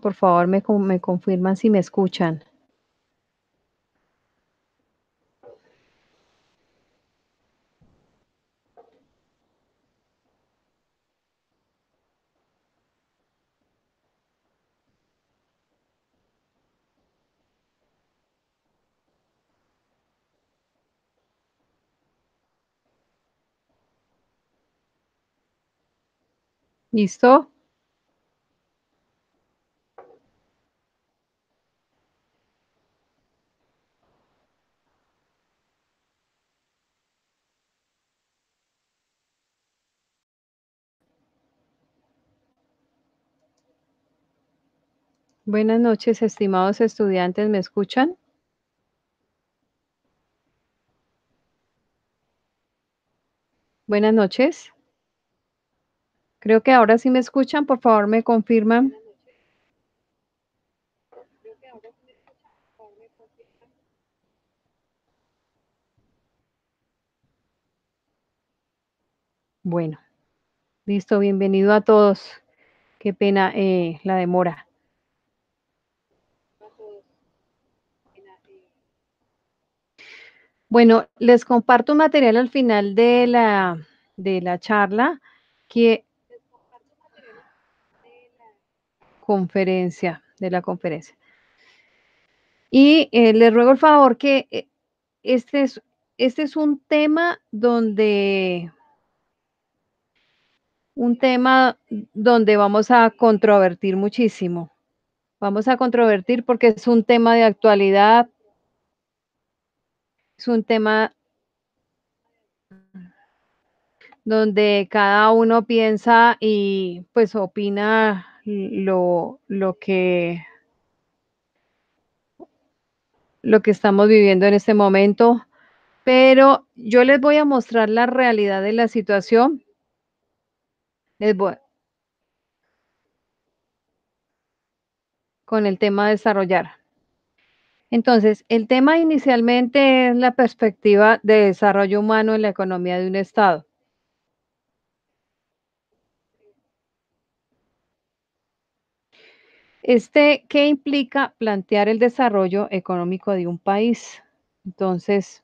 por favor, me, me confirman si me escuchan. ¿Listo? Buenas noches, estimados estudiantes, ¿me escuchan? Buenas noches. Creo que ahora sí me escuchan, por favor me confirman. Bueno, listo, bienvenido a todos. Qué pena eh, la demora. Bueno, les comparto un material al final de la, de la charla que conferencia, de la conferencia. Y eh, les ruego el favor que eh, este es, este es un tema donde un tema donde vamos a controvertir muchísimo. Vamos a controvertir porque es un tema de actualidad, es un tema donde cada uno piensa y pues opina lo, lo, que lo que estamos viviendo en este momento, pero yo les voy a mostrar la realidad de la situación. con el tema desarrollar. Entonces, el tema inicialmente es la perspectiva de desarrollo humano en la economía de un Estado. Este, ¿qué implica plantear el desarrollo económico de un país? Entonces,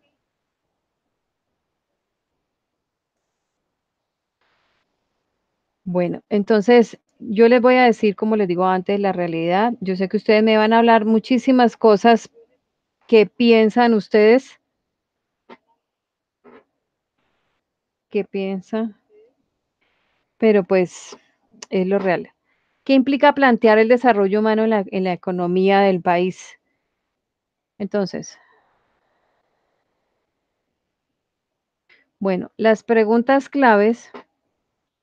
bueno, entonces yo les voy a decir, como les digo antes, la realidad. Yo sé que ustedes me van a hablar muchísimas cosas, ¿Qué piensan ustedes? ¿Qué piensan? Pero pues es lo real. ¿Qué implica plantear el desarrollo humano en la, economía del país? Entonces, bueno, las preguntas claves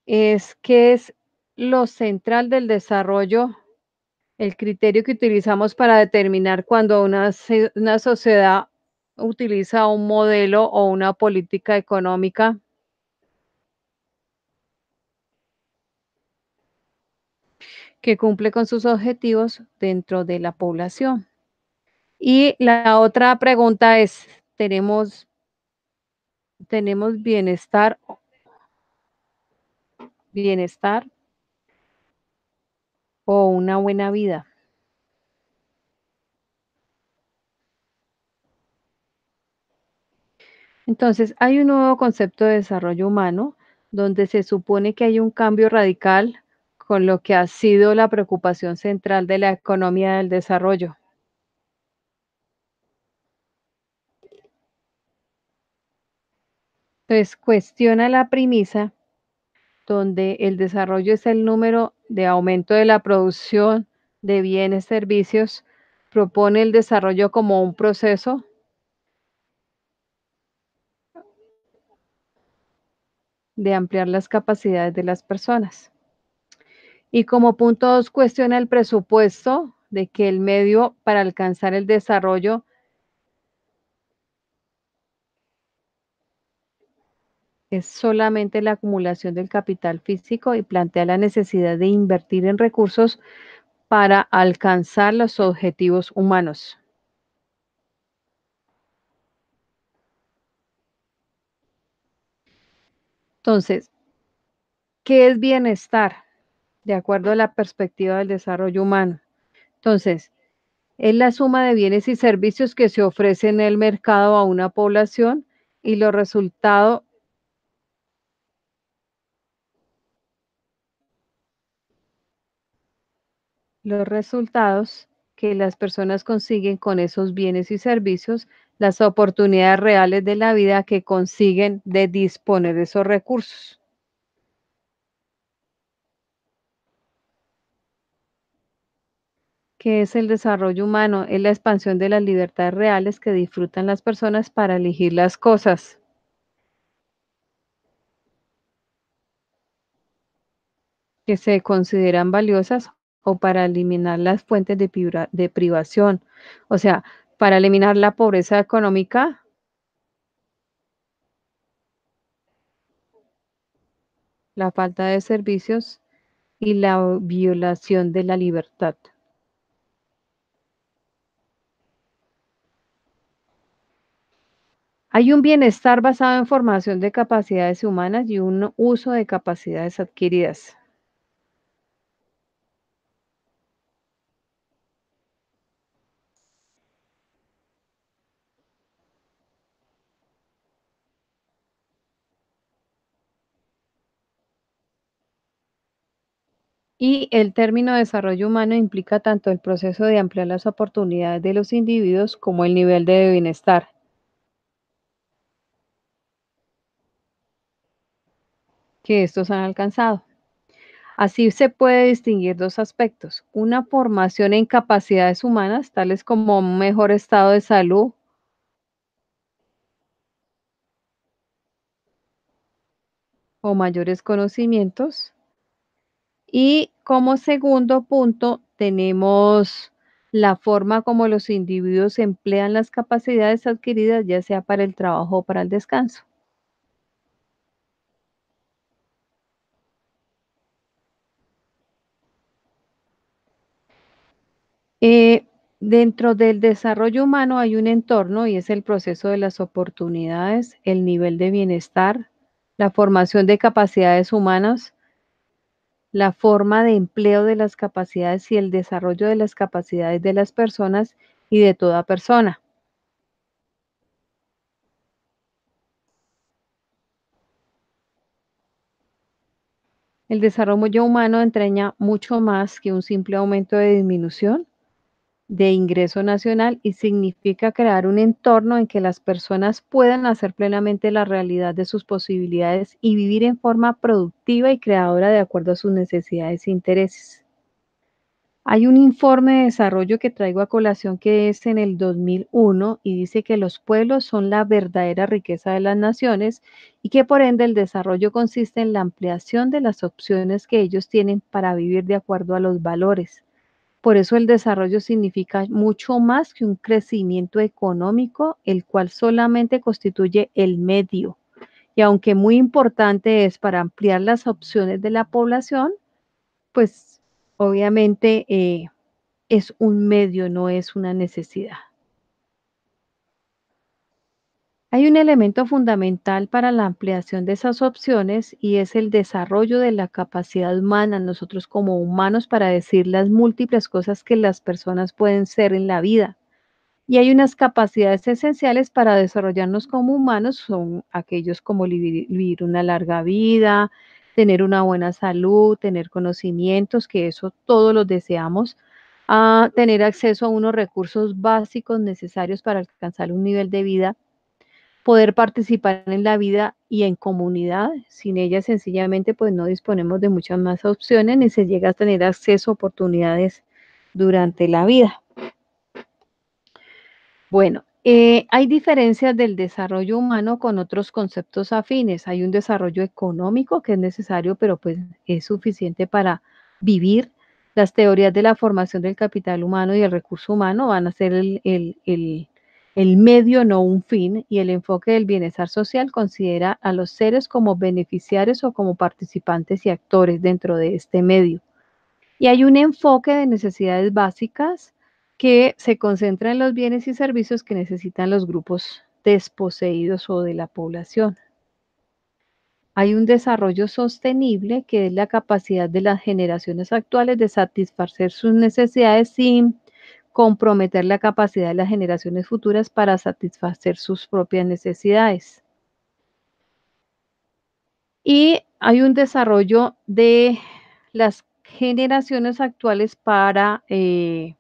es qué es lo central del desarrollo el criterio que utilizamos para determinar cuando una, una sociedad utiliza un modelo o una política económica que cumple con sus objetivos dentro de la población. Y la otra pregunta es, ¿tenemos, tenemos bienestar? ¿Bienestar? o una buena vida. Entonces, hay un nuevo concepto de desarrollo humano donde se supone que hay un cambio radical con lo que ha sido la preocupación central de la economía del desarrollo. Entonces, cuestiona la premisa donde el desarrollo es el número de aumento de la producción de bienes, y servicios, propone el desarrollo como un proceso de ampliar las capacidades de las personas. Y como punto dos cuestiona el presupuesto de que el medio para alcanzar el desarrollo es solamente la acumulación del capital físico y plantea la necesidad de invertir en recursos para alcanzar los objetivos humanos. Entonces, ¿qué es bienestar? De acuerdo a la perspectiva del desarrollo humano. Entonces, es la suma de bienes y servicios que se ofrece en el mercado a una población y los resultados los resultados que las personas consiguen con esos bienes y servicios, las oportunidades reales de la vida que consiguen de disponer de esos recursos. ¿Qué es el desarrollo humano, es la expansión de las libertades reales que disfrutan las personas para elegir las cosas. que se consideran valiosas o para eliminar las fuentes de, privación. O sea, para eliminar la pobreza económica, la falta de servicios y la violación de la libertad. Hay un bienestar basado en formación de capacidades humanas y un uso de capacidades adquiridas. Y el término desarrollo humano implica tanto el proceso de ampliar las oportunidades de los individuos como el nivel de bienestar. que estos han alcanzado. Así se puede distinguir dos aspectos, una formación en capacidades humanas, tales como mejor estado de salud, o mayores conocimientos, y como segundo punto, tenemos la forma como los individuos emplean las capacidades adquiridas, ya sea para el trabajo o para el descanso. Eh, dentro del desarrollo humano hay un entorno y es el proceso de las oportunidades, el nivel de bienestar, la formación de capacidades humanas, la forma de empleo de las capacidades y el desarrollo de las capacidades de las personas y de toda persona. El desarrollo humano entraña mucho más que un simple aumento de disminución de ingreso nacional y significa crear un entorno en que las personas puedan hacer plenamente la realidad de sus posibilidades y vivir en forma productiva y creadora de acuerdo a sus necesidades e intereses. Hay un informe de desarrollo que traigo a colación que es en el 2001 y dice que los pueblos son la verdadera riqueza de las naciones y que por ende el desarrollo consiste en la ampliación de las opciones que ellos tienen para vivir de acuerdo a los valores, por eso el desarrollo significa mucho más que un crecimiento económico, el cual solamente constituye el medio. Y aunque muy importante es para ampliar las opciones de la población, pues obviamente eh, es un medio, no es una necesidad. Hay un elemento fundamental para la ampliación de esas opciones y es el desarrollo de la capacidad humana, nosotros como humanos, para decir las múltiples cosas que las personas pueden ser en la vida. Y hay unas capacidades esenciales para desarrollarnos como humanos, son aquellos como vivir una larga vida, tener una buena salud, tener conocimientos, que eso todos los deseamos, a tener acceso a unos recursos básicos necesarios para alcanzar un nivel de vida poder participar en la vida y en comunidad. Sin ella sencillamente pues no disponemos de muchas más opciones ni se llega a tener acceso a oportunidades durante la vida. Bueno, eh, hay diferencias del desarrollo humano con otros conceptos afines. Hay un desarrollo económico que es necesario, pero pues es suficiente para vivir. Las teorías de la formación del capital humano y el recurso humano van a ser el el medio no un fin y el enfoque del bienestar social considera a los seres como beneficiarios o como participantes y actores dentro de este medio. Y hay un enfoque de necesidades básicas que se concentra en los bienes y servicios que necesitan los grupos desposeídos o de la población. Hay un desarrollo sostenible que es la capacidad de las generaciones actuales de satisfacer sus necesidades sin comprometer la capacidad de las generaciones futuras para satisfacer sus propias necesidades. Y hay un desarrollo de las generaciones actuales para, eh,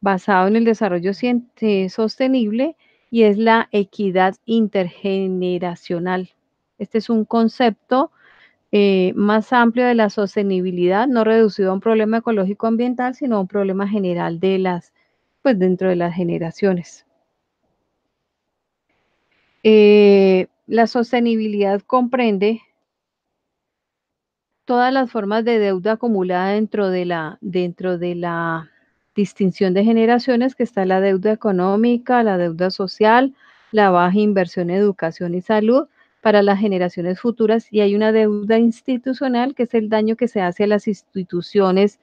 basado en el desarrollo eh, sostenible, y es la equidad intergeneracional. Este es un concepto eh, más amplio de la sostenibilidad, no reducido a un problema ecológico ambiental, sino a un problema general de las, pues dentro de las generaciones. Eh, la sostenibilidad comprende todas las formas de deuda acumulada dentro de la, dentro de la distinción de generaciones, que está la deuda económica, la deuda social, la baja inversión en educación y salud, para las generaciones futuras y hay una deuda institucional que es el daño que se hace a las instituciones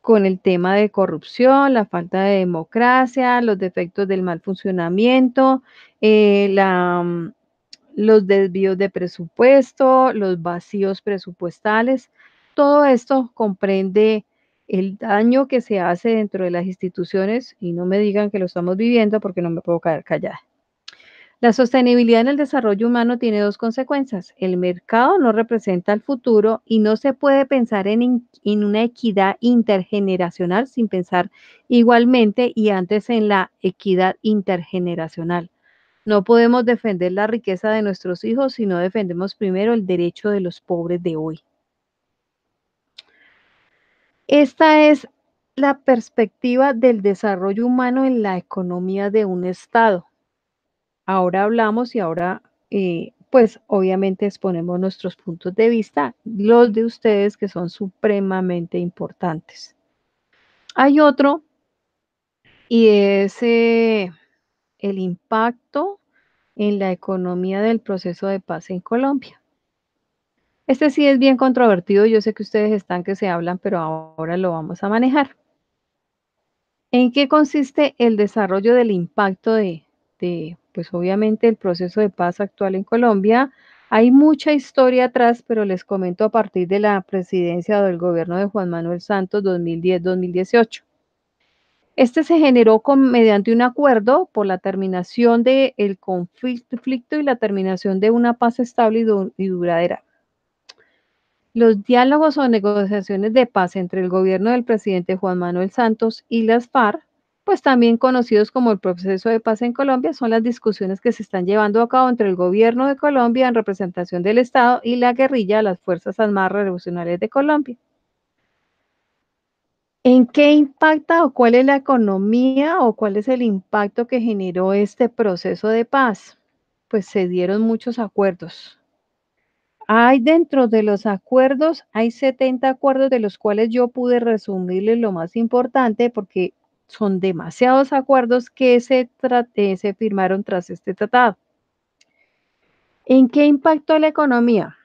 con el tema de corrupción, la falta de democracia, los defectos del mal funcionamiento, eh, mm, los desvíos de presupuesto, los vacíos presupuestales. Todo esto comprende el daño que se hace dentro de las instituciones y no me digan que lo estamos viviendo porque no me puedo caer callada. La sostenibilidad en el desarrollo humano tiene dos consecuencias. El mercado no representa el futuro y no se puede pensar en, una equidad intergeneracional sin pensar igualmente y antes en la equidad intergeneracional. No podemos defender la riqueza de nuestros hijos si no defendemos primero el derecho de los pobres de hoy. Esta es la perspectiva del desarrollo humano en la economía de un Estado ahora hablamos y ahora, eh, pues obviamente exponemos nuestros puntos de vista, los de ustedes que son supremamente importantes. Hay otro y es eh, el impacto en la economía del proceso de paz en Colombia. Este sí es bien controvertido, yo sé que ustedes están que se hablan, pero ahora lo vamos a manejar. ¿En qué consiste el desarrollo del impacto de pues obviamente, el proceso de paz actual en Colombia. Hay mucha historia atrás, pero les comento a partir de la presidencia del gobierno de Juan Manuel Santos 2010-2018. Este se generó mediante un acuerdo por la terminación del conflicto y la terminación de una paz estable y, y duradera. Los diálogos o negociaciones de paz entre el gobierno del presidente Juan Manuel Santos y las FARC pues también conocidos como el proceso de paz en Colombia, son las discusiones que se están llevando a cabo entre el gobierno de Colombia en representación del Estado y la guerrilla, las Fuerzas Armadas Revolucionarias de Colombia. ¿En qué impacta o cuál es la economía o cuál es el impacto que generó este proceso de paz? Pues se dieron muchos acuerdos. Hay dentro de los acuerdos, hay 70 acuerdos de los cuales yo pude resumirles lo más importante porque son demasiados acuerdos que se, eh, se firmaron tras este tratado. ¿En qué impactó la economía?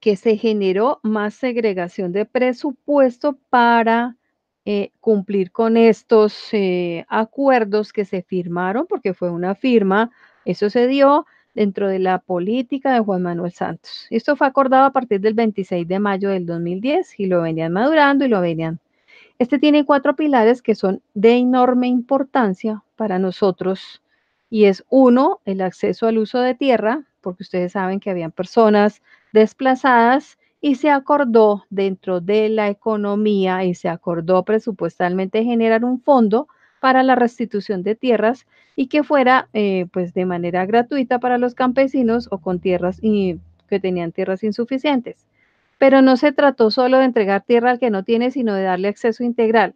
Que se generó más segregación de presupuesto para eh, cumplir con estos eh, acuerdos que se firmaron, porque fue una firma, eso se dio dentro de la política de Juan Manuel Santos. Esto fue acordado a partir del 26 de mayo del 2010 y lo venían madurando y lo venían este tiene cuatro pilares que son de enorme importancia para nosotros y es uno, el acceso al uso de tierra, porque ustedes saben que habían personas desplazadas y se acordó dentro de la economía y se acordó presupuestalmente generar un fondo para la restitución de tierras y que fuera eh, pues de manera gratuita para los campesinos o con tierras y, que tenían tierras insuficientes. Pero no se trató solo de entregar tierra al que no tiene, sino de darle acceso integral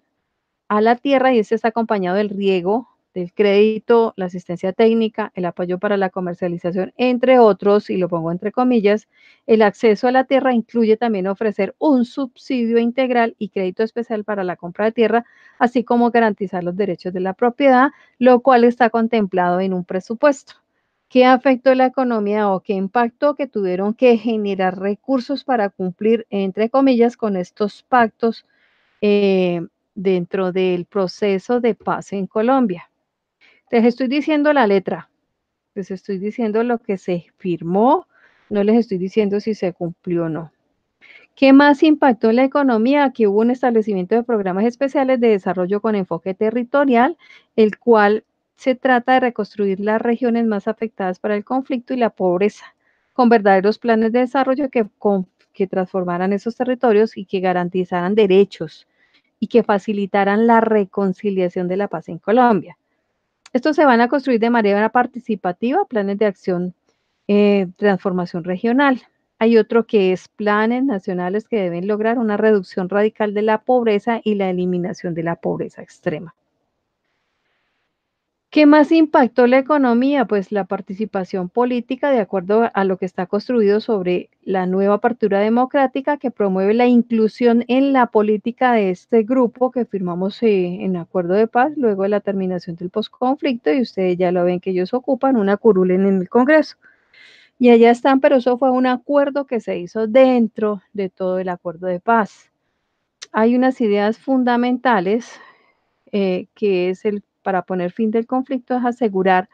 a la tierra y este está acompañado del riego, del crédito, la asistencia técnica, el apoyo para la comercialización, entre otros, y lo pongo entre comillas, el acceso a la tierra incluye también ofrecer un subsidio integral y crédito especial para la compra de tierra, así como garantizar los derechos de la propiedad, lo cual está contemplado en un presupuesto. ¿Qué afectó la economía o qué impacto que tuvieron que generar recursos para cumplir, entre comillas, con estos pactos eh, dentro del proceso de paz en Colombia. Les estoy diciendo la letra, les estoy diciendo lo que se firmó, no les estoy diciendo si se cumplió o no. ¿Qué más impactó en la economía? Que hubo un establecimiento de programas especiales de desarrollo con enfoque territorial, el cual se trata de reconstruir las regiones más afectadas para el conflicto y la pobreza, con verdaderos planes de desarrollo que, transformaran esos territorios y que garantizaran derechos y que facilitaran la reconciliación de la paz en Colombia. Estos se van a construir de manera participativa, planes de acción, eh, transformación regional. Hay otro que es planes nacionales que deben lograr una reducción radical de la pobreza y la eliminación de la pobreza extrema. ¿Qué más impactó la economía? Pues la participación política, de acuerdo a lo que está construido sobre la nueva apertura democrática que promueve la inclusión en la política de este grupo que firmamos eh, en acuerdo de paz luego de la terminación del postconflicto y ustedes ya lo ven que ellos ocupan una curul en el Congreso. Y allá están, pero eso fue un acuerdo que se hizo dentro de todo el acuerdo de paz. Hay unas ideas fundamentales eh, que es el para poner fin del conflicto es asegurar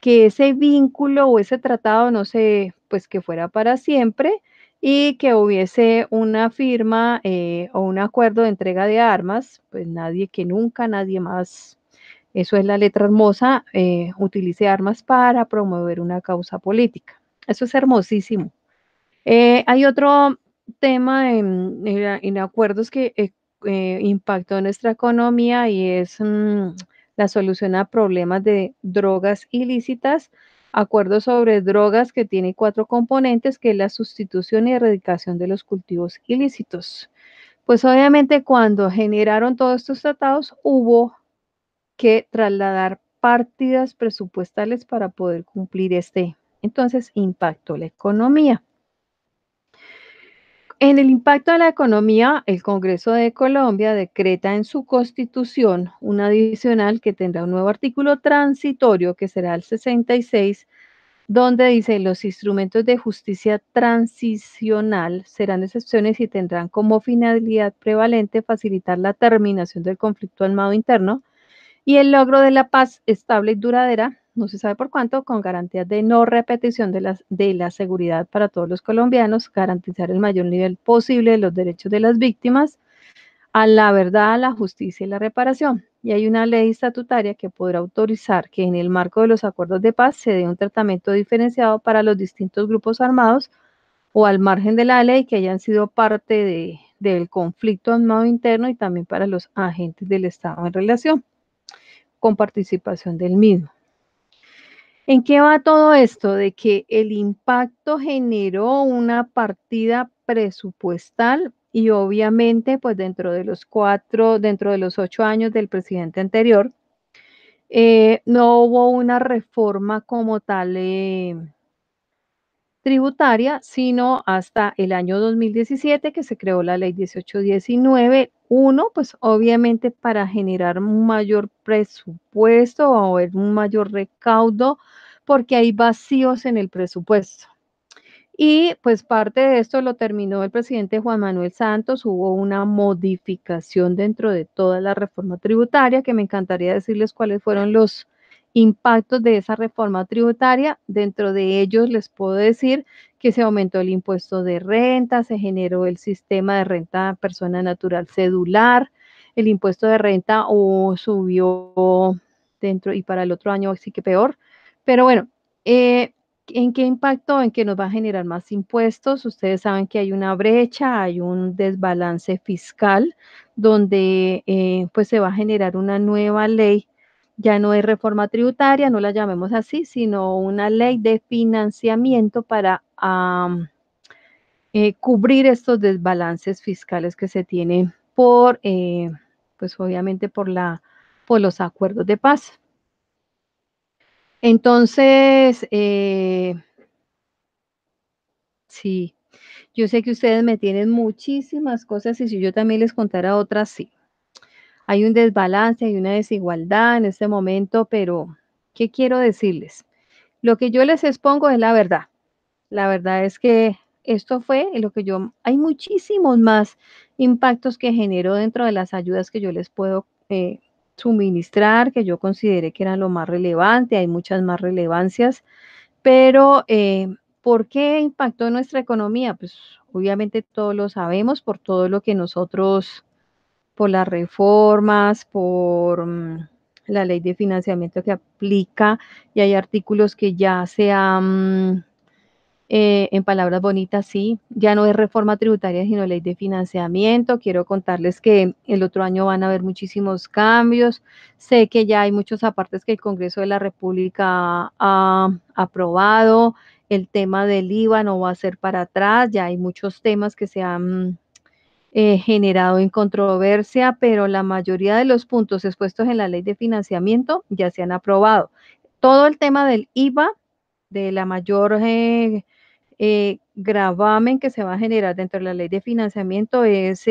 que ese vínculo o ese tratado no se, pues que fuera para siempre y que hubiese una firma eh, o un acuerdo de entrega de armas, pues nadie que nunca, nadie más, eso es la letra hermosa, eh, utilice armas para promover una causa política. Eso es hermosísimo. Eh, hay otro tema en, acuerdos que impactó nuestra economía y es... Mm, la solución a problemas de drogas ilícitas, acuerdos sobre drogas que tiene cuatro componentes, que es la sustitución y erradicación de los cultivos ilícitos. Pues obviamente cuando generaron todos estos tratados hubo que trasladar partidas presupuestales para poder cumplir este, entonces impactó la economía. En el impacto a la economía, el Congreso de Colombia decreta en su constitución una adicional que tendrá un nuevo artículo transitorio que será el 66, donde dice los instrumentos de justicia transicional serán excepciones y tendrán como finalidad prevalente facilitar la terminación del conflicto armado interno y el logro de la paz estable y duradera no se sabe por cuánto, con garantías de no repetición de, la seguridad para todos los colombianos, garantizar el mayor nivel posible de los derechos de las víctimas, a la verdad, a la justicia y la reparación. Y hay una ley estatutaria que podrá autorizar que en el marco de los acuerdos de paz se dé un tratamiento diferenciado para los distintos grupos armados o al margen de la ley que hayan sido parte del conflicto armado interno y también para los agentes del Estado en relación con participación del mismo. ¿En qué va todo esto? De que el impacto generó una partida presupuestal y obviamente pues dentro de los cuatro, dentro de los ocho años del presidente anterior, eh, no hubo una reforma como tal eh, tributaria, sino hasta el año 2017 que se creó la ley 1819 uno, pues obviamente para generar un mayor presupuesto o un mayor recaudo, porque hay vacíos en el presupuesto. Y pues parte de esto lo terminó el presidente Juan Manuel Santos, hubo una modificación dentro de toda la reforma tributaria, que me encantaría decirles cuáles fueron los impactos de esa reforma tributaria. Dentro de ellos les puedo decir que se aumentó el impuesto de renta, se generó el sistema de renta persona natural cedular, el impuesto de renta oh, subió dentro y para el otro año sí que peor. Pero bueno, eh, ¿en qué impacto? En qué nos va a generar más impuestos. Ustedes saben que hay una brecha, hay un desbalance fiscal donde eh, pues se va a generar una nueva ley ya no es reforma tributaria, no la llamemos así, sino una ley de financiamiento para eh, cubrir estos desbalances fiscales que se tienen por, eh, pues obviamente por, la, por los acuerdos de paz. Entonces, eh, sí, yo sé que ustedes me tienen muchísimas cosas y si yo también les contara otras, sí. Hay un desbalance, hay una desigualdad en este momento, pero ¿qué quiero decirles? Lo que yo les expongo es la verdad. La verdad es que esto fue lo que yo, hay muchísimos más impactos que generó dentro de las ayudas que yo les puedo eh, suministrar, que yo consideré que eran lo más relevante, hay muchas más relevancias, pero eh, ¿por qué impactó nuestra economía? Pues obviamente todos lo sabemos por todo lo que nosotros por las reformas, por mm, la ley de financiamiento que aplica y hay artículos que ya se han, eh, en palabras bonitas, sí, ya no es reforma tributaria, sino ley de financiamiento. Quiero contarles que el otro año van a haber muchísimos cambios. Sé que ya hay muchos apartes que el Congreso de la República ha aprobado. El tema del IVA no va a ser para atrás, ya hay muchos temas que se han eh, generado en controversia, pero la mayoría de los puntos expuestos en la ley de financiamiento ya se han aprobado. Todo el tema del IVA, de la mayor eh, eh, gravamen que se va a generar dentro de la ley de financiamiento, es,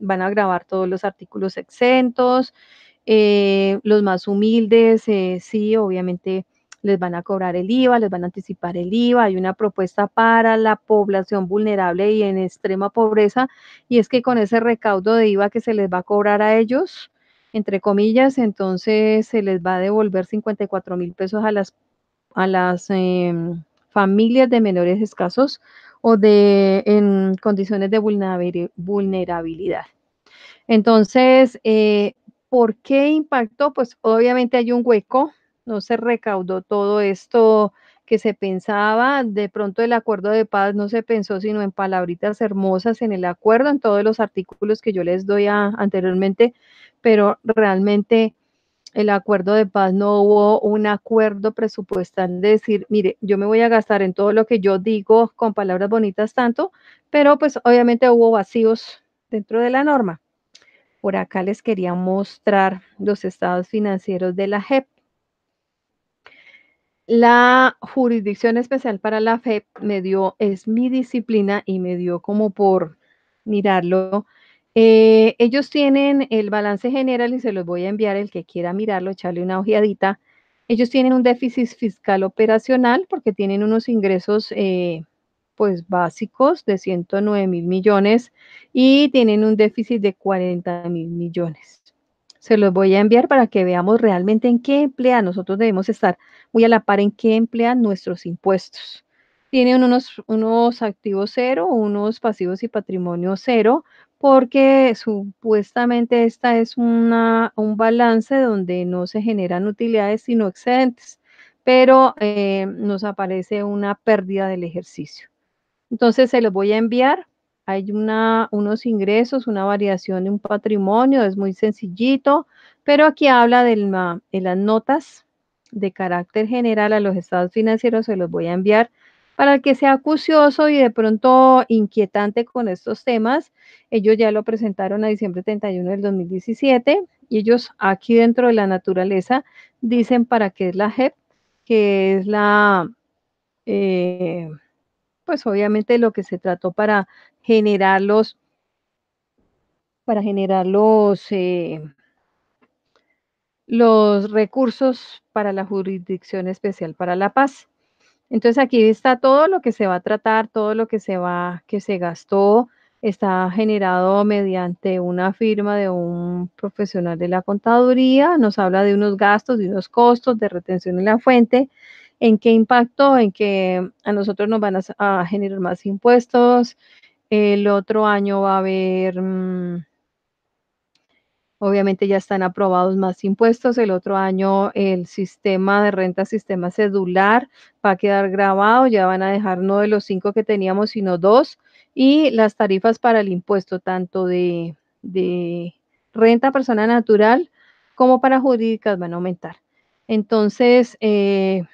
van a grabar todos los artículos exentos, los más humildes, sí, obviamente les van a cobrar el IVA, les van a anticipar el IVA. Hay una propuesta para la población vulnerable y en extrema pobreza, y es que con ese recaudo de IVA que se les va a cobrar a ellos, entre comillas, entonces se les va a devolver 54 mil pesos a las, a las em, familias de menores escasos o de en condiciones de vulnerabilidad. Entonces, eh, ¿por qué impactó? Pues obviamente hay un hueco no se recaudó todo esto que se pensaba, de pronto el acuerdo de paz no se pensó sino en palabritas hermosas en el acuerdo, en todos los artículos que yo les doy anteriormente, pero realmente el acuerdo de paz no hubo un acuerdo presupuestal de decir, mire, yo me voy a gastar en todo lo que yo digo con palabras bonitas tanto, pero pues obviamente hubo vacíos dentro de la norma. Por acá les quería mostrar los estados financieros de la JEP. La jurisdicción especial para la FEP me dio, es mi disciplina y me dio como por mirarlo. Eh, ellos tienen el balance general y se los voy a enviar el que quiera mirarlo, echarle una ojeadita. Ellos tienen un déficit fiscal operacional porque tienen unos ingresos eh, pues básicos de 109 mil millones y tienen un déficit de 40 mil millones se los voy a enviar para que veamos realmente en qué emplea. Nosotros debemos estar muy a la par en qué emplean nuestros impuestos. Tienen unos, unos activos cero, unos pasivos y patrimonio cero, porque supuestamente esta es una, un balance donde no se generan utilidades sino excedentes, pero eh, nos aparece una pérdida del ejercicio. Entonces se los voy a enviar hay una, unos ingresos, una variación de un patrimonio, es muy sencillito, pero aquí habla de, las notas de carácter general a los estados financieros, se los voy a enviar para que sea acucioso y de pronto inquietante con estos temas. Ellos ya lo presentaron a diciembre 31 del 2017 y ellos aquí dentro de la naturaleza dicen para qué es la JEP, que es la... Eh, pues obviamente lo que se trató para generar los, para generar los, eh, los recursos para la Jurisdicción Especial para la Paz. Entonces aquí está todo lo que se va a tratar, todo lo que se va, que se gastó, está generado mediante una firma de un profesional de la contaduría, nos habla de unos gastos y unos costos de retención en la fuente en qué impacto, en que a nosotros nos van a, generar más impuestos, el otro año va a haber, mm, obviamente ya están aprobados más impuestos, el otro año el sistema de renta, sistema cedular va a quedar grabado, ya van a dejar no de los cinco que teníamos, sino dos, y las tarifas para el impuesto, tanto de, renta persona natural como para jurídicas, van a aumentar. Entonces, eh,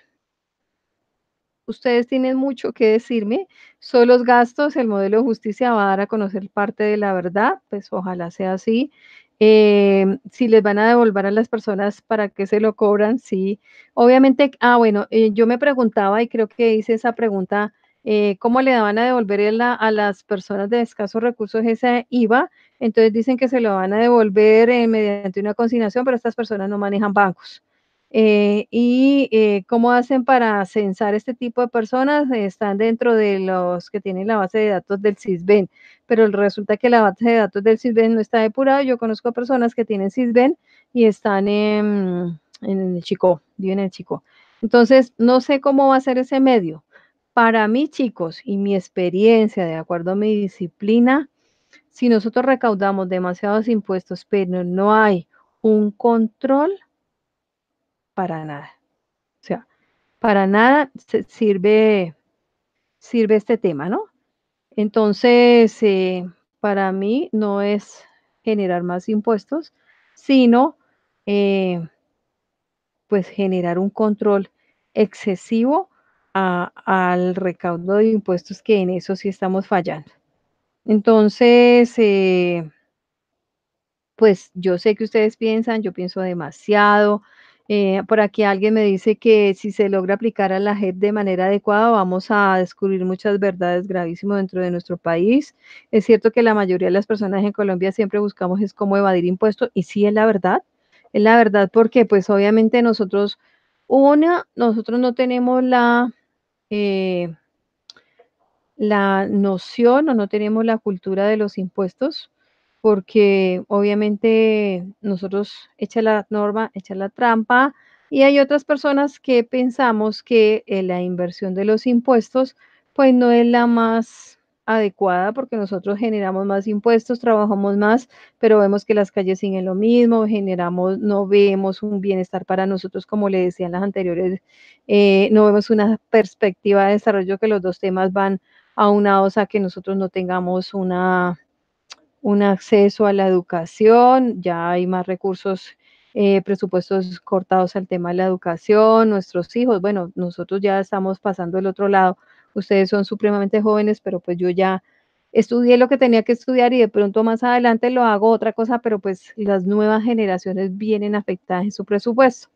Ustedes tienen mucho que decirme. Son los gastos, el modelo de justicia va a dar a conocer parte de la verdad, pues ojalá sea así. Eh, si les van a devolver a las personas, ¿para que se lo cobran? Sí, obviamente, ah, bueno, eh, yo me preguntaba y creo que hice esa pregunta, eh, ¿cómo le van a devolver a las personas de escasos recursos ese IVA? Entonces dicen que se lo van a devolver mediante una consignación, pero estas personas no manejan bancos. Eh, y eh, cómo hacen para censar este tipo de personas, están dentro de los que tienen la base de datos del CISBEN, pero resulta que la base de datos del CISBEN no está depurada. Yo conozco personas que tienen CISBEN y están en, en el Chico, viven en el Chico. Entonces, no sé cómo va a ser ese medio. Para mí, chicos, y mi experiencia, de acuerdo a mi disciplina, si nosotros recaudamos demasiados impuestos, pero no hay un control, para nada. O sea, para nada sirve, sirve este tema, ¿no? Entonces, eh, para mí no es generar más impuestos, sino eh, pues generar un control excesivo al recaudo de impuestos, que en eso sí estamos fallando. Entonces, eh, pues yo sé que ustedes piensan, yo pienso demasiado, eh, por aquí alguien me dice que si se logra aplicar a la JEP de manera adecuada, vamos a descubrir muchas verdades gravísimas dentro de nuestro país. Es cierto que la mayoría de las personas en Colombia siempre buscamos es cómo evadir impuestos, y sí es la verdad, es la verdad porque pues obviamente nosotros, una, nosotros no tenemos la... Eh, la noción o no tenemos la cultura de los impuestos porque obviamente nosotros echa la norma, echa la trampa, y hay otras personas que pensamos que eh, la inversión de los impuestos pues no es la más adecuada porque nosotros generamos más impuestos, trabajamos más, pero vemos que las calles siguen lo mismo, generamos, no vemos un bienestar para nosotros, como le decían las anteriores, eh, no vemos una perspectiva de desarrollo que los dos temas van aunados a que nosotros no tengamos una un acceso a la educación, ya hay más recursos, eh, presupuestos cortados al tema de la educación, nuestros hijos, bueno, nosotros ya estamos pasando del otro lado, ustedes son supremamente jóvenes, pero pues yo ya estudié lo que tenía que estudiar y de pronto más adelante lo hago otra cosa, pero pues las nuevas generaciones vienen afectadas en su presupuesto.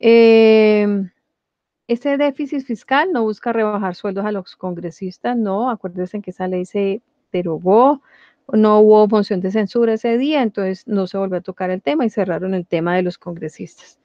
Em, ese este déficit fiscal no busca rebajar sueldos a los congresistas, no, acuérdense que esa ley se derogó, no hubo función de censura ese día, entonces no se volvió a tocar el tema y cerraron el tema de los congresistas.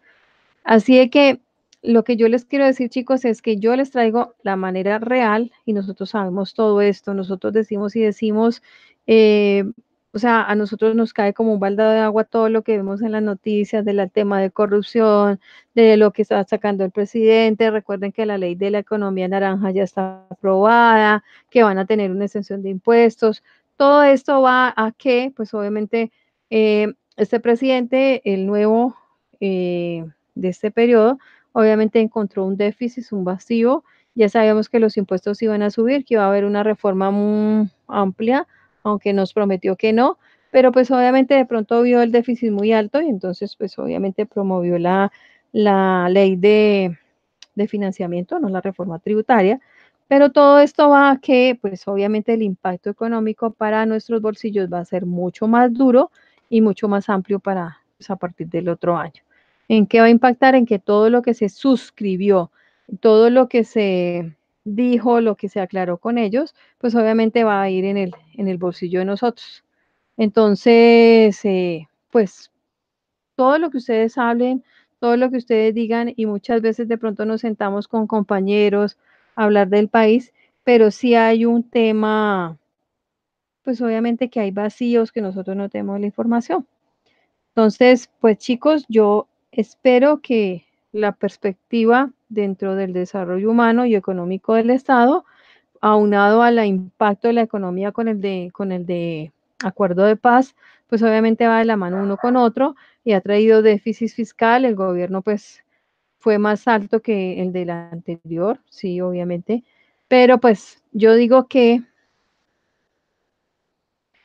Así es que lo que yo les quiero decir, chicos, es que yo les traigo la manera real y nosotros sabemos todo esto. Nosotros decimos y decimos, eh, o sea, a nosotros nos cae como un baldado de agua todo lo que vemos en las noticias del tema de corrupción, de lo que está sacando el presidente. Recuerden que la ley de la economía naranja ya está aprobada, que van a tener una exención de impuestos. Todo esto va a que, pues obviamente, eh, este presidente, el nuevo eh, de este periodo, obviamente encontró un déficit, un vacío. Ya sabíamos que los impuestos iban a subir, que iba a haber una reforma muy amplia, aunque nos prometió que no, pero pues obviamente de pronto vio el déficit muy alto y entonces pues obviamente promovió la, ley de, de financiamiento, no la reforma tributaria, pero todo esto va a que, pues obviamente el impacto económico para nuestros bolsillos va a ser mucho más duro y mucho más amplio para pues, a partir del otro año. ¿En qué va a impactar? En que todo lo que se suscribió, todo lo que se dijo, lo que se aclaró con ellos, pues obviamente va a ir en el, en el bolsillo de nosotros. Entonces, eh, pues todo lo que ustedes hablen, todo lo que ustedes digan, y muchas veces de pronto nos sentamos con compañeros, hablar del país, pero sí hay un tema, pues obviamente que hay vacíos que nosotros no tenemos la información. Entonces, pues chicos, yo espero que la perspectiva dentro del desarrollo humano y económico del Estado, aunado al impacto de la economía con el de, con el de acuerdo de paz, pues obviamente va de la mano uno con otro y ha traído déficit fiscal, el gobierno pues fue más alto que el del anterior, sí, obviamente, pero pues yo digo que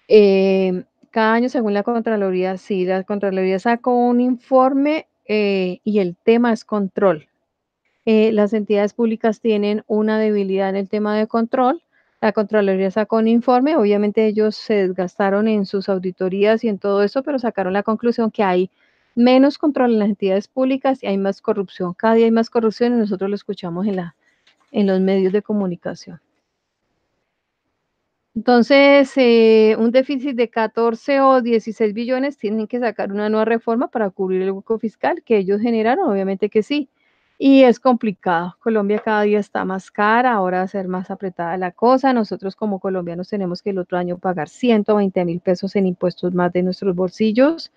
eh, cada año, según la Contraloría, sí, la Contraloría sacó un informe eh, y el tema es control. Eh, las entidades públicas tienen una debilidad en el tema de control. La Contraloría sacó un informe, obviamente ellos se desgastaron en sus auditorías y en todo eso, pero sacaron la conclusión que hay menos control en las entidades públicas y hay más corrupción. Cada día hay más corrupción y nosotros lo escuchamos en, los medios de comunicación. Entonces, eh, un déficit de 14 o 16 billones tienen que sacar una nueva reforma para cubrir el hueco fiscal que ellos generaron, obviamente que sí. Y es complicado. Colombia cada día está más cara, ahora va a ser más apretada la cosa. Nosotros como colombianos tenemos que el otro año pagar 120 mil pesos en impuestos más de nuestros bolsillos.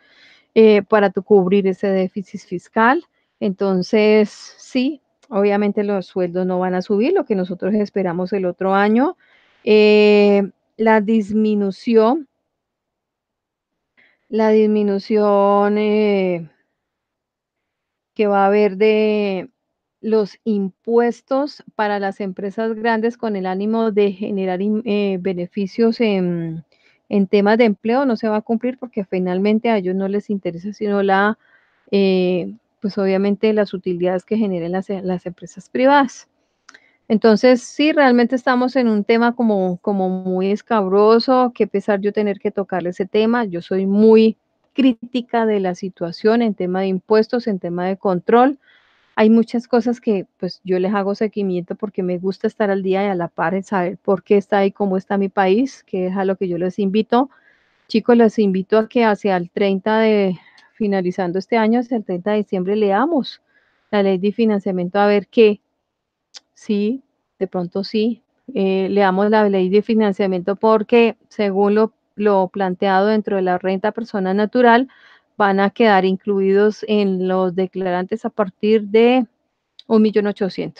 Eh, para tu cubrir ese déficit fiscal. Entonces, sí, obviamente los sueldos no van a subir, lo que nosotros esperamos el otro año. Eh, la disminución, la disminución eh, que va a haber de los impuestos para las empresas grandes con el ánimo de generar eh, beneficios en, en temas de empleo no se va a cumplir porque finalmente a ellos no les interesa sino la, eh, pues obviamente las utilidades que generen las, empresas privadas. Entonces, sí, realmente estamos en un tema como, como muy escabroso, que pesar yo tener que tocarle ese tema, yo soy muy crítica de la situación en tema de impuestos, en tema de control, hay muchas cosas que pues yo les hago seguimiento porque me gusta estar al día y a la par saber por qué está ahí, cómo está mi país, que es a lo que yo les invito. Chicos, les invito a que hacia el 30 de, finalizando este año, hacia el 30 de diciembre, leamos la ley de financiamiento a ver qué, sí, de pronto sí, eh, leamos la ley de financiamiento porque según lo, lo planteado dentro de la renta persona natural, van a quedar incluidos en los declarantes a partir de 1.800.000.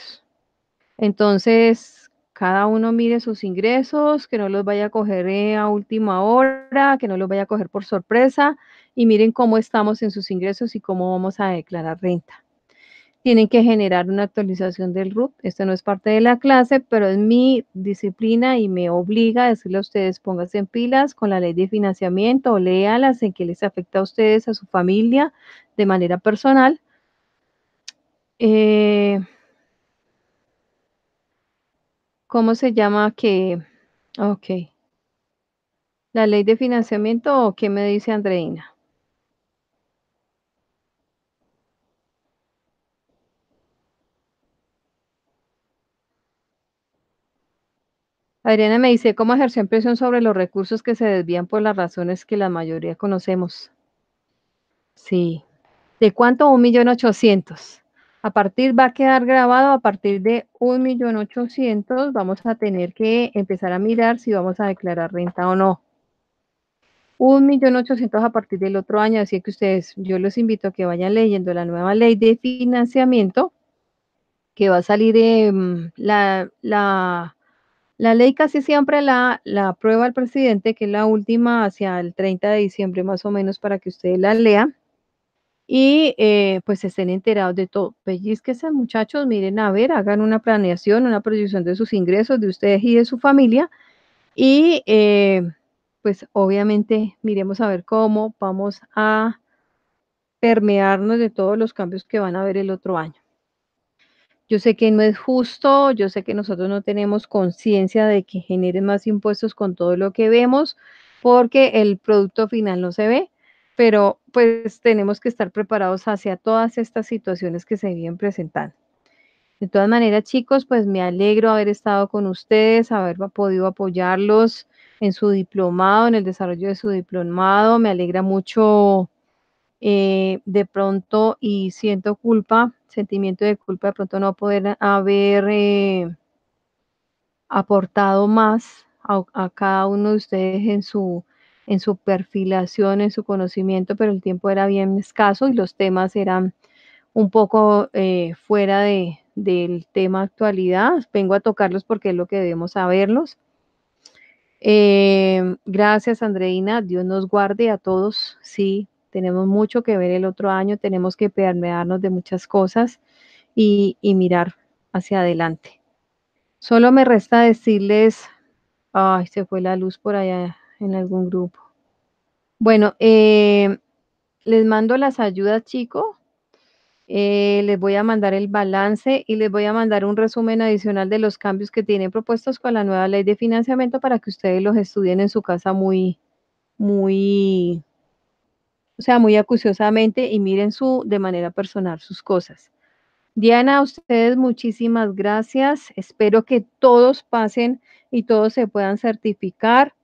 Entonces, cada uno mire sus ingresos, que no los vaya a coger eh, a última hora, que no los vaya a coger por sorpresa y miren cómo estamos en sus ingresos y cómo vamos a declarar renta tienen que generar una actualización del root. Esto no es parte de la clase, pero es mi disciplina y me obliga a decirle a ustedes, pónganse en pilas con la ley de financiamiento, léalas en qué les afecta a ustedes, a su familia, de manera personal. Eh, ¿Cómo se llama que? Ok. ¿La ley de financiamiento o qué me dice Andreina? Adriana me dice, ¿cómo ejerció presión sobre los recursos que se desvían por las razones que la mayoría conocemos? Sí. ¿De cuánto? Un millón ochocientos. A partir, va a quedar grabado a partir de un millón ochocientos. Vamos a tener que empezar a mirar si vamos a declarar renta o no. Un millón ochocientos a partir del otro año. Así que ustedes, yo los invito a que vayan leyendo la nueva ley de financiamiento que va a salir en la, la la ley casi siempre la, aprueba el presidente, que es la última hacia el 30 de diciembre más o menos para que ustedes la lean y eh, pues estén enterados de todo. sean pues, muchachos, miren a ver, hagan una planeación, una proyección de sus ingresos, de ustedes y de su familia y eh, pues obviamente miremos a ver cómo vamos a permearnos de todos los cambios que van a haber el otro año. Yo sé que no es justo, yo sé que nosotros no tenemos conciencia de que generen más impuestos con todo lo que vemos, porque el producto final no se ve, pero pues tenemos que estar preparados hacia todas estas situaciones que se vienen presentando. De todas maneras, chicos, pues me alegro haber estado con ustedes, haber podido apoyarlos en su diplomado, en el desarrollo de su diplomado. Me alegra mucho eh, de pronto y siento culpa, sentimiento de culpa, de pronto no poder haber eh, aportado más a, cada uno de ustedes en su, en su perfilación, en su conocimiento, pero el tiempo era bien escaso y los temas eran un poco eh, fuera del tema actualidad. Vengo a tocarlos porque es lo que debemos saberlos. gracias, Andreina. Dios nos guarde a todos. Sí, tenemos mucho que ver el otro año, tenemos que permearnos de muchas cosas y, mirar hacia adelante. Solo me resta decirles, ay, se fue la luz por allá en algún grupo. Bueno, eh, les mando las ayudas, chicos. Eh, les voy a mandar el balance y les voy a mandar un resumen adicional de los cambios que tienen propuestos con la nueva ley de financiamiento para que ustedes los estudien en su casa muy, muy o sea, muy acuciosamente y miren su, de manera personal sus cosas. Diana, a ustedes muchísimas gracias. Espero que todos pasen y todos se puedan certificar.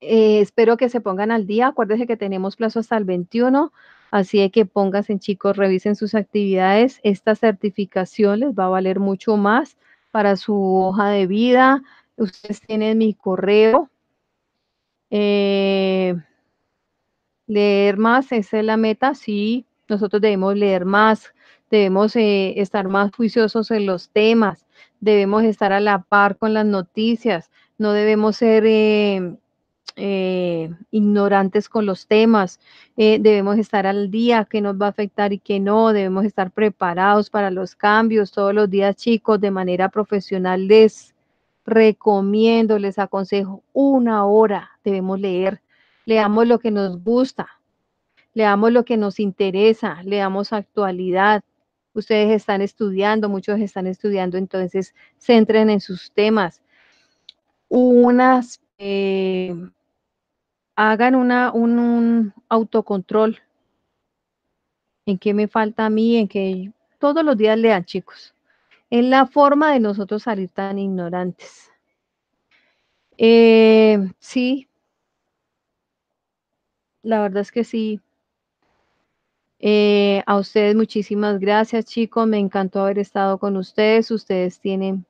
Eh, espero que se pongan al día. Acuérdense que tenemos plazo hasta el 21, así que pónganse chicos, revisen sus actividades. Esta certificación les va a valer mucho más para su hoja de vida. Ustedes tienen mi correo. Eh, leer más, esa es la meta, sí, nosotros debemos leer más, debemos eh, estar más juiciosos en los temas, debemos estar a la par con las noticias, no debemos ser em, eh, ignorantes con los temas, eh, debemos estar al día, qué nos va a afectar y qué no, debemos estar preparados para los cambios todos los días chicos de manera profesional. Les recomiendo, les aconsejo una hora, debemos leer leamos lo que nos gusta, leamos lo que nos interesa, leamos actualidad. Ustedes están estudiando, muchos están estudiando, entonces centren en sus temas. Unas, eh, hagan una, un, autocontrol. ¿En qué me falta a mí? En que todos los días lean, chicos. Es la forma de nosotros salir tan ignorantes. Eh, sí, la verdad es que sí. Eh, a ustedes muchísimas gracias, chicos. Me encantó haber estado con ustedes. Ustedes tienen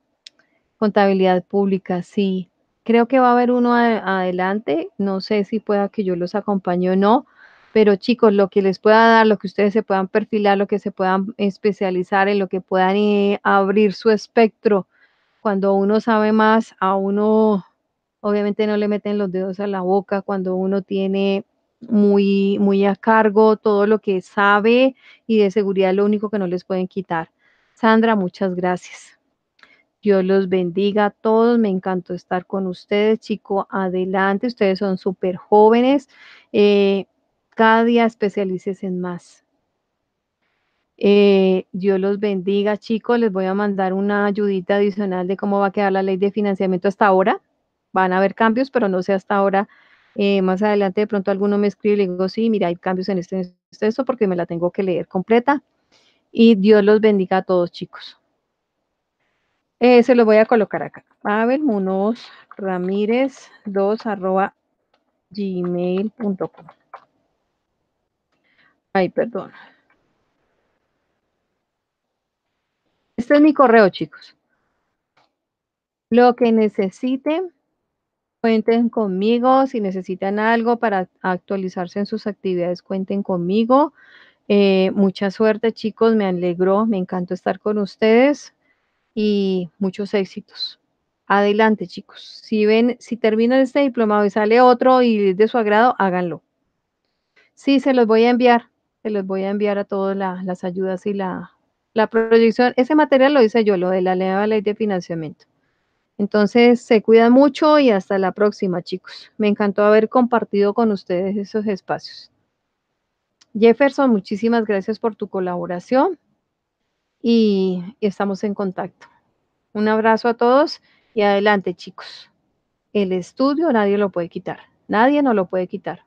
contabilidad pública, sí. Creo que va a haber uno adelante. No sé si pueda que yo los acompañe o no, pero chicos, lo que les pueda dar, lo que ustedes se puedan perfilar, lo que se puedan especializar, en lo que puedan eh, abrir su espectro. Cuando uno sabe más, a uno obviamente no le meten los dedos a la boca. Cuando uno tiene muy, muy a cargo, todo lo que sabe y de seguridad lo único que no les pueden quitar. Sandra, muchas gracias. Dios los bendiga a todos. Me encantó estar con ustedes, chico. Adelante, ustedes son súper jóvenes. Eh, cada día especialices en más. Eh, Dios los bendiga, chicos. Les voy a mandar una ayudita adicional de cómo va a quedar la ley de financiamiento hasta ahora. Van a haber cambios, pero no sé hasta ahora eh, más adelante de pronto alguno me escribe y le digo, sí, mira, hay cambios en este, texto este, porque me la tengo que leer completa. Y Dios los bendiga a todos, chicos. Eh, se los voy a colocar acá. Abel Munoz Ramírez 2 arroba gmail.com. Ay, perdón. Este es mi correo, chicos. Lo que necesiten Cuenten conmigo, si necesitan algo para actualizarse en sus actividades, cuenten conmigo. Eh, mucha suerte chicos, me alegró, me encantó estar con ustedes y muchos éxitos. Adelante chicos, si ven, si terminan este diplomado y sale otro y es de su agrado, háganlo. Sí, se los voy a enviar, se los voy a enviar a todas las ayudas y la, proyección. Ese material lo hice yo, lo de la ley de financiamiento. Entonces, se cuidan mucho y hasta la próxima, chicos. Me encantó haber compartido con ustedes esos espacios. Jefferson, muchísimas gracias por tu colaboración y estamos en contacto. Un abrazo a todos y adelante, chicos. El estudio nadie lo puede quitar, nadie no lo puede quitar.